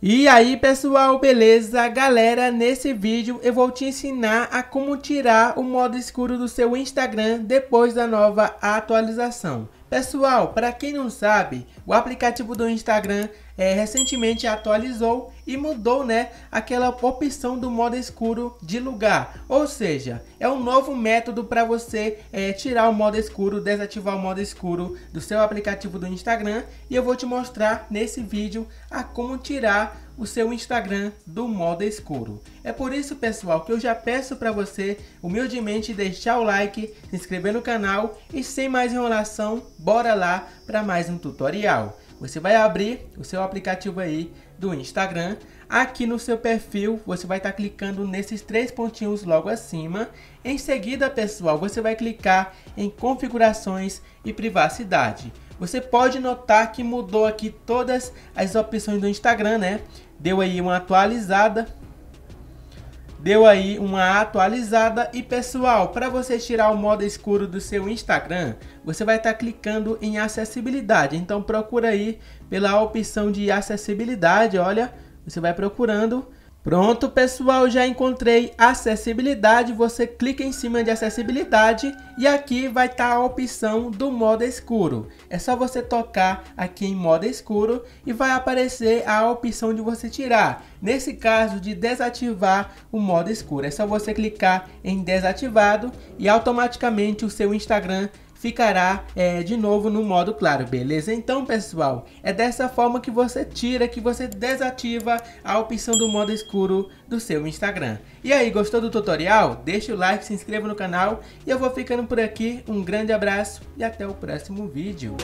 E aí pessoal, beleza? Galera, nesse vídeo eu vou te ensinar a como tirar o modo escuro do seu Instagram depois da nova atualização. Pessoal, para quem não sabe, o aplicativo do Instagram é, recentemente atualizou e mudou né, aquela opção do modo escuro de lugar. Ou seja, é um novo método para você é, tirar o modo escuro, desativar o modo escuro do seu aplicativo do Instagram. E eu vou te mostrar nesse vídeo a como tirar o seu Instagram do Moda Escuro. É por isso, pessoal, que eu já peço para você humildemente deixar o like, se inscrever no canal e sem mais enrolação, bora lá para mais um tutorial. Você vai abrir o seu aplicativo aí do Instagram. Aqui no seu perfil, você vai estar tá clicando nesses três pontinhos logo acima. Em seguida, pessoal, você vai clicar em configurações e privacidade. Você pode notar que mudou aqui todas as opções do Instagram, né? Deu aí uma atualizada, deu aí uma atualizada e pessoal, para você tirar o modo escuro do seu Instagram, você vai estar tá clicando em acessibilidade. Então procura aí pela opção de acessibilidade, olha, você vai procurando Pronto, pessoal, já encontrei acessibilidade. Você clica em cima de acessibilidade e aqui vai estar tá a opção do modo escuro. É só você tocar aqui em modo escuro e vai aparecer a opção de você tirar. Nesse caso de desativar o modo escuro, é só você clicar em desativado e automaticamente o seu Instagram ficará é, de novo no modo claro, beleza? Então, pessoal, é dessa forma que você tira, que você desativa a opção do modo escuro do seu Instagram. E aí, gostou do tutorial? Deixa o like, se inscreva no canal e eu vou ficando por aqui. Um grande abraço e até o próximo vídeo.